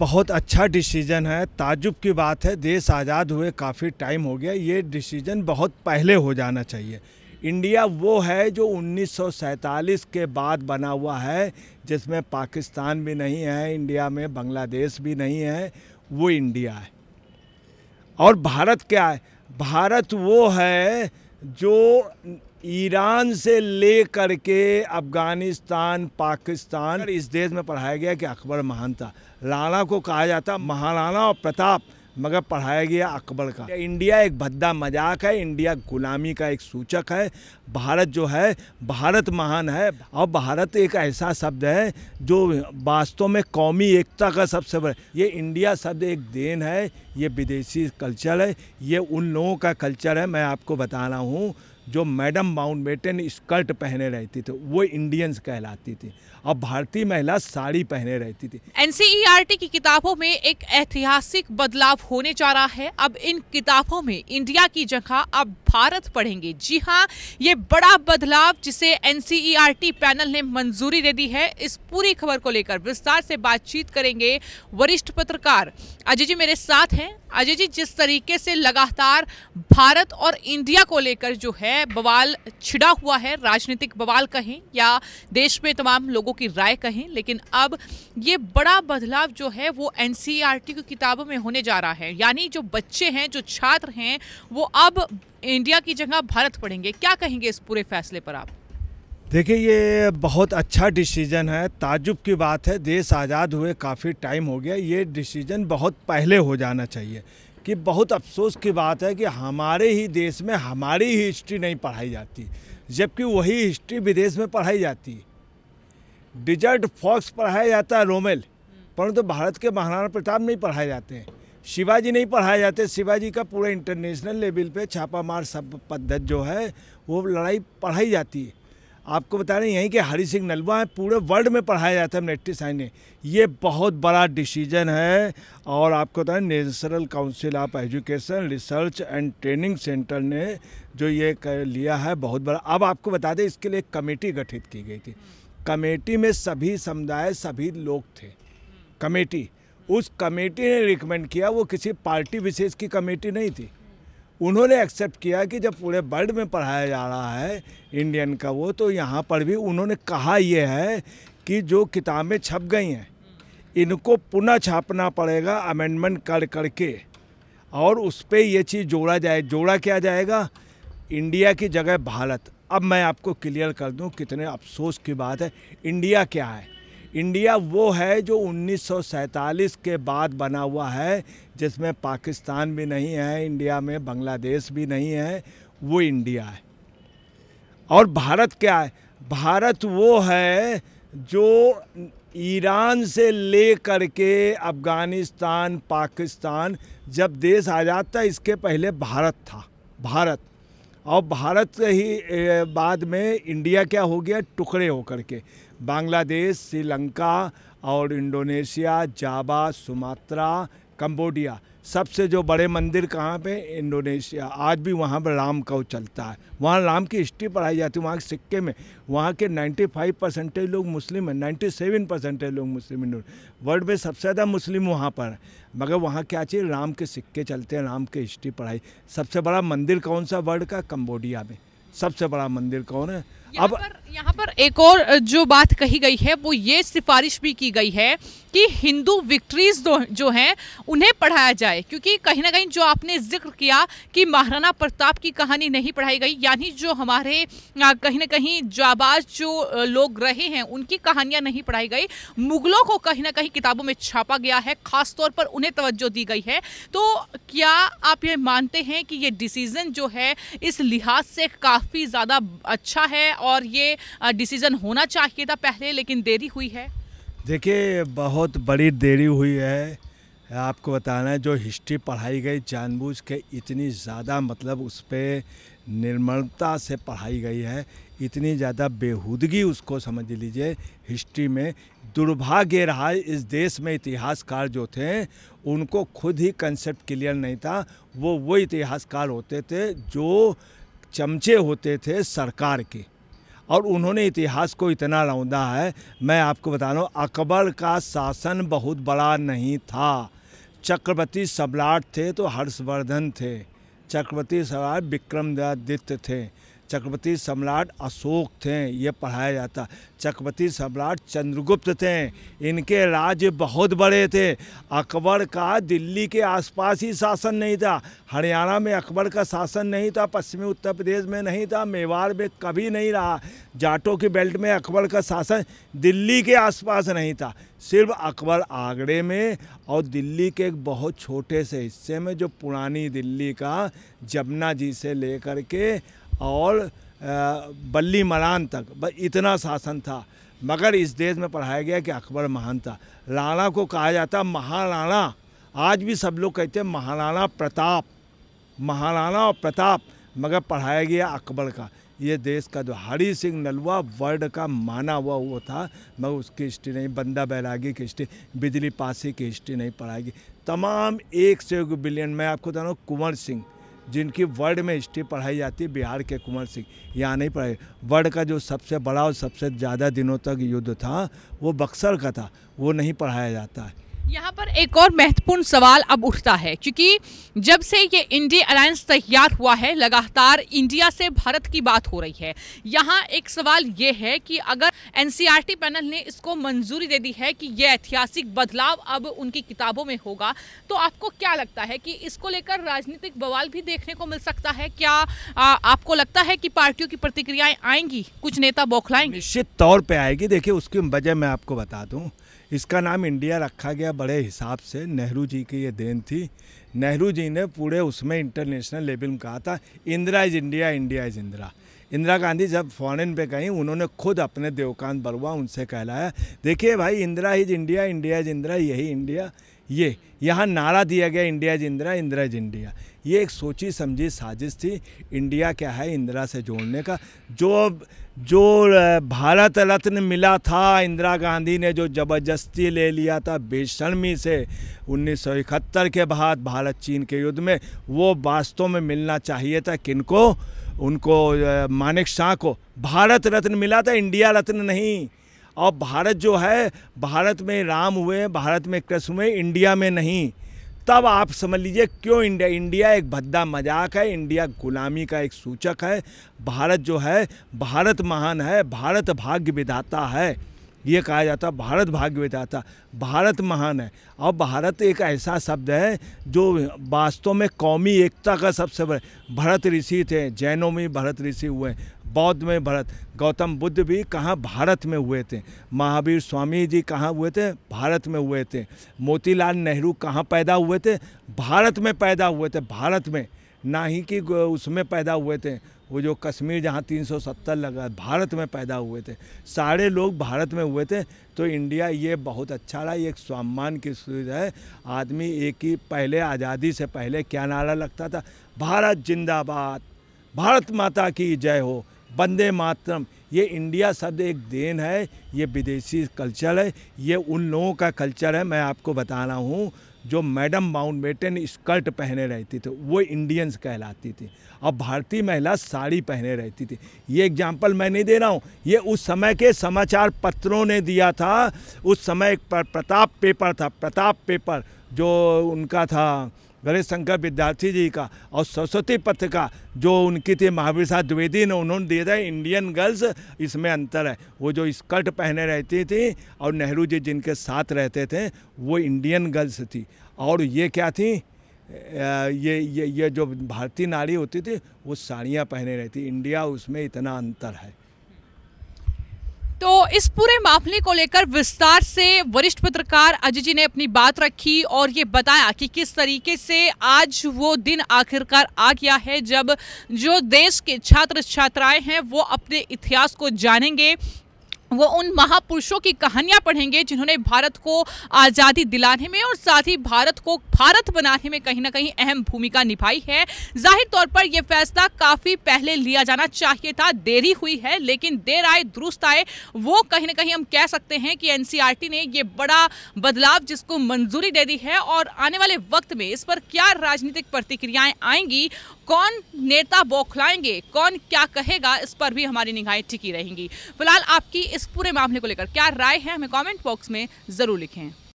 बहुत अच्छा डिसीजन है ताजुब की बात है देश आज़ाद हुए काफ़ी टाइम हो गया ये डिसीजन बहुत पहले हो जाना चाहिए इंडिया वो है जो 1947 के बाद बना हुआ है जिसमें पाकिस्तान भी नहीं है इंडिया में बांग्लादेश भी नहीं है वो इंडिया है और भारत क्या है भारत वो है जो ईरान से ले कर के अफगानिस्तान पाकिस्तान इस देश में पढ़ाया गया कि अकबर महान था राणा को कहा जाता महाराणा और प्रताप मगर पढ़ाया गया अकबर का इंडिया एक भद्दा मजाक है इंडिया गुलामी का एक सूचक है भारत जो है भारत महान है और भारत एक ऐसा शब्द है जो वास्तव में कौमी एकता का सबसे बड़ा ये इंडिया शब्द एक देन है ये विदेशी कल्चर है ये उन लोगों का कल्चर है मैं आपको बता रहा हूँ जो मैडम माउंटबेटन स्कर्ट पहने रहती थी वो इंडियंस कहलाती थी और भारतीय महिला साड़ी पहने रहती थी एनसीईआरटी e की किताबों में एक ऐतिहासिक बदलाव होने जा रहा है अब इन किताबों में इंडिया की जगह अब भारत पढ़ेंगे जी हाँ ये बड़ा बदलाव जिसे एनसीईआरटी e पैनल ने मंजूरी दे दी है इस पूरी खबर को लेकर विस्तार से बातचीत करेंगे वरिष्ठ पत्रकार अजय जी मेरे साथ हैं अजय जी जिस तरीके से लगातार भारत और इंडिया को लेकर जो है बवाल छिड़ा हुआ है राजनीतिक बवाल कहें या देश में तमाम लोगों की राय कहें लेकिन अब ये बड़ा बदलाव जो है वो एन e की किताबों में होने जा रहा है यानी जो बच्चे हैं जो छात्र हैं वो अब इंडिया की जगह भारत पढ़ेंगे क्या कहेंगे इस पूरे फैसले पर आप देखिए ये बहुत अच्छा डिसीजन है ताजुब की बात है देश आज़ाद हुए काफ़ी टाइम हो गया ये डिसीजन बहुत पहले हो जाना चाहिए कि बहुत अफसोस की बात है कि हमारे ही देश में हमारी ही हिस्ट्री नहीं पढ़ाई जाती जबकि वही हिस्ट्री विदेश में पढ़ाई जाती है डिजर्ट फॉक्स पढ़ाया जाता है रोमेल परंतु तो भारत के महाराणा प्रताप नहीं पढ़ाए जाते हैं शिवाजी नहीं पढ़ाए जाते शिवाजी का पूरा इंटरनेशनल लेवल पे छापामार सब पद्धत जो है वो लड़ाई पढ़ाई जाती है आपको बता रहे हैं यहीं के हरी सिंह नलवा है पूरे वर्ल्ड में पढ़ाया जाता है नेट्टी साइन ये बहुत बड़ा डिसीजन है और आपको बता रहे national council of education research and training centre ने जो ये कर लिया है बहुत बड़ा अब आपको बता दें इसके लिए कमेटी गठित की गई थी कमेटी में सभी समुदाय सभी लोग थे कमेटी उस कमेटी ने रिकमेंड किया वो किसी पार्टी विशेष की कमेटी नहीं थी उन्होंने एक्सेप्ट किया कि जब पूरे वर्ल्ड में पढ़ाया जा रहा है इंडियन का वो तो यहाँ पर भी उन्होंने कहा यह है कि जो किताबें छप गई हैं इनको पुनः छापना पड़ेगा अमेंडमेंट कर करके और उस पर ये चीज़ जोड़ा जाए जोड़ा क्या जाएगा इंडिया की जगह भारत अब मैं आपको क्लियर कर दूं कितने अफसोस की बात है इंडिया क्या है इंडिया वो है जो 1947 के बाद बना हुआ है जिसमें पाकिस्तान भी नहीं है इंडिया में बांग्लादेश भी नहीं है वो इंडिया है और भारत क्या है भारत वो है जो ईरान से ले कर के अफ़गानिस्तान पाकिस्तान जब देश आज़ाद था इसके पहले भारत था भारत और भारत ही बाद में इंडिया क्या हो गया टुकड़े होकर के बांग्लादेश श्रीलंका और इंडोनेशिया जावा सुमात्रा कंबोडिया सबसे जो बड़े मंदिर कहाँ पे इंडोनेशिया आज भी वहाँ पर राम का चलता है वहाँ राम की हिस्ट्री पढ़ाई जाती है वहाँ के सिक्के में वहाँ के 95 परसेंटेज लोग मुस्लिम हैं 97 परसेंटेज लोग मुस्लिम इंडो वर्ल्ड में सबसे ज़्यादा मुस्लिम वहाँ पर है मगर वहाँ क्या चाहिए राम के सिक्के चलते हैं राम की हिस्ट्री पढ़ाई सबसे बड़ा मंदिर कौन सा वर्ल्ड का कम्बोडिया में सबसे बड़ा मंदिर कौन है अब यहाँ पर एक और जो बात कही गई है वो ये सिफारिश भी की गई है कि हिंदू विक्ट्रीज जो हैं उन्हें पढ़ाया जाए क्योंकि कहीं ना कहीं जो आपने जिक्र किया कि महाराणा प्रताप की कहानी नहीं पढ़ाई गई यानी जो हमारे कहीं ना कहीं जाबाज जो लोग रहे हैं उनकी कहानियां नहीं पढ़ाई गई मुगलों को कहीं ना कहीं किताबों में छापा गया है खासतौर पर उन्हें तवज्जो दी गई है तो क्या आप ये मानते हैं कि ये डिसीजन जो है इस लिहाज से काफ़ी ज़्यादा अच्छा है और ये डिसीज़न होना चाहिए था पहले लेकिन देरी हुई है देखिए बहुत बड़ी देरी हुई है आपको बताना है जो हिस्ट्री पढ़ाई गई जानबूझ के इतनी ज़्यादा मतलब उस पर निर्मलता से पढ़ाई गई है इतनी ज़्यादा बेहूदगी उसको समझ लीजिए हिस्ट्री में दुर्भाग्य रहा इस देश में इतिहासकार जो थे उनको खुद ही कंसेप्ट क्लियर नहीं था वो वो इतिहासकार होते थे जो चमचे होते थे सरकार के और उन्होंने इतिहास को इतना रौंदा है मैं आपको बता रहा हूँ अकबर का शासन बहुत बड़ा नहीं था चक्रवर्ती सम्राट थे तो हर्षवर्धन थे चक्रवर्ती सम्राट विक्रमादित्य थे चक्रवर्ती सम्राट अशोक थे ये पढ़ाया जाता चक्रवर्ती सम्राट चंद्रगुप्त थे इनके राज्य बहुत बड़े थे अकबर का दिल्ली के आसपास ही शासन नहीं था हरियाणा में अकबर का शासन नहीं था पश्चिमी उत्तर प्रदेश में नहीं था मेवाड़ में कभी नहीं रहा जाटों की बेल्ट में अकबर का शासन दिल्ली के आसपास नहीं था सिर्फ अकबर आगरे में और दिल्ली के एक बहुत छोटे से हिस्से में जो पुरानी दिल्ली का जमुना जी से लेकर के और बल्ली मलान तक इतना शासन था मगर इस देश में पढ़ाया गया कि अकबर महान था राणा को कहा जाता महाराणा आज भी सब लोग कहते हैं महाराणा प्रताप महाराणा और प्रताप मगर पढ़ाया गया अकबर का ये देश का जो हरी सिंह नलवा वर्ल्ड का माना हुआ वो था मगर उसकी हिस्ट्री नहीं बंदा बैरागी की हिस्ट्री बिजली पासी की हिस्ट्री नहीं पढ़ाएगी तमाम एक से एक बिलियन मैं आपको बता रहा हूँ कुंवर सिंह जिनकी वर्ल्ड में हिस्ट्री पढ़ाई जाती है बिहार के कुंवर सिंह यहाँ नहीं पढ़ाई वर्ल्ड का जो सबसे बड़ा और सबसे ज़्यादा दिनों तक युद्ध था वो बक्सर का था वो नहीं पढ़ाया जाता है यहाँ पर एक और महत्वपूर्ण सवाल अब उठता है क्योंकि जब से ये इंडिया अलायंस तैयार हुआ है लगातार इंडिया से भारत की बात हो रही है यहाँ एक सवाल ये है कि अगर एनसीईआरटी पैनल ने इसको मंजूरी दे दी है कि ये ऐतिहासिक बदलाव अब उनकी किताबों में होगा तो आपको क्या लगता है कि इसको लेकर राजनीतिक बवाल भी देखने को मिल सकता है क्या आ, आपको लगता है कि पार्टियों की प्रतिक्रियाएं आएंगी कुछ नेता बौखलाएंगे निश्चित तौर पर आएगी देखिए उसकी वजह मैं आपको बता दूँ इसका नाम इंडिया रखा गया बड़े हिसाब से नेहरू जी की ये देन थी नेहरू जी ने पूरे उसमें इंटरनेशनल लेवल में कहा था Indira is India India is Indira Indira Gandhi जब फॉरेन पे गई उन्होंने खुद अपने देवकांत बरुआ उनसे कहलाया देखिए भाई Indira is India India is Indira यही इंडिया ये यहाँ नारा दिया गया India is Indira Indira is India ये एक सोची समझी साजिश थी इंडिया क्या है इंदिरा से जोड़ने का जो जो भारत रत्न मिला था इंदिरा गांधी ने जो ज़बरदस्ती ले लिया था बेशर्मी से उन्नीस के बाद भारत चीन के युद्ध में वो वास्तव में मिलना चाहिए था किनको उनको मानिक शाह को भारत रत्न मिला था इंडिया रत्न नहीं और भारत जो है भारत में राम हुए भारत में कृष्ण हुए इंडिया में नहीं तब आप समझ लीजिए क्यों इंडिया इंडिया एक भद्दा मजाक है इंडिया गुलामी का एक सूचक है भारत जो है भारत महान है भारत भाग्य विधाता है ये कहा जाता भारत भाग्य विधाता भारत महान है और भारत एक ऐसा शब्द है जो वास्तव में कौमी एकता का सबसे बड़ा भरत ऋषि थे जैनों में भरत ऋषि हुए बौद्ध में भारत गौतम बुद्ध भी कहाँ भारत में हुए थे महावीर स्वामी जी कहाँ हुए थे भारत में हुए थे मोतीलाल नेहरू कहाँ पैदा हुए थे भारत में पैदा हुए थे भारत में ना ही कि उसमें पैदा हुए थे वो जो कश्मीर जहाँ 370 लगा भारत में पैदा हुए थे सारे लोग भारत में हुए थे तो इंडिया ये बहुत अच्छा रहा ये एक सम्मान की चीज़ है आदमी एक ही पहले आज़ादी से पहले क्या नारा लगता था भारत जिंदाबाद भारत माता की जय हो बंदे मातरम ये इंडिया शब्द एक देन है ये विदेशी कल्चर है ये उन लोगों का कल्चर है मैं आपको बता रहा हूँ जो मैडम माउंटबेटन स्कर्ट पहने रहती थी वो इंडियंस कहलाती थी और भारतीय महिला साड़ी पहने रहती थी ये एग्जाम्पल मैं नहीं दे रहा हूँ ये उस समय के समाचार पत्रों ने दिया था उस समय एक प्रताप पेपर था प्रताप पेपर जो उनका था गणेश शंकर विद्यार्थी जी का और सरस्वती पथ का जो उनकी थी महावीर साहब द्विवेदी ने उन्होंने दिया था इंडियन गर्ल्स इसमें अंतर है वो जो स्कर्ट पहने रहती थी और नेहरू जी जिनके साथ रहते थे वो इंडियन गर्ल्स थी और ये क्या थी ये ये ये जो भारतीय नारी होती थी वो साड़ियाँ पहने रहती इंडिया उसमें इतना अंतर है तो इस पूरे मामले को लेकर विस्तार से वरिष्ठ पत्रकार अजय जी ने अपनी बात रखी और ये बताया कि किस तरीके से आज वो दिन आखिरकार आ गया है जब जो देश के छात्र छात्राएं हैं वो अपने इतिहास को जानेंगे वो उन महापुरुषों की कहानियां पढ़ेंगे जिन्होंने भारत को आज़ादी दिलाने में और साथ ही भारत को भारत बनाने में कहीं ना कहीं अहम भूमिका निभाई है जाहिर तौर पर यह फैसला काफ़ी पहले लिया जाना चाहिए था देरी हुई है लेकिन देर आए दुरुस्त आए वो कहीं ना कहीं हम कह सकते हैं कि एन ने ये बड़ा बदलाव जिसको मंजूरी दे दी है और आने वाले वक्त में इस पर क्या राजनीतिक प्रतिक्रियाएँ आएंगी कौन नेता बौखलाएंगे कौन क्या कहेगा इस पर भी हमारी निगाहें टिकी रहेंगी फिलहाल आपकी इस पूरे मामले को लेकर क्या राय है हमें कॉमेंट बॉक्स में ज़रूर लिखें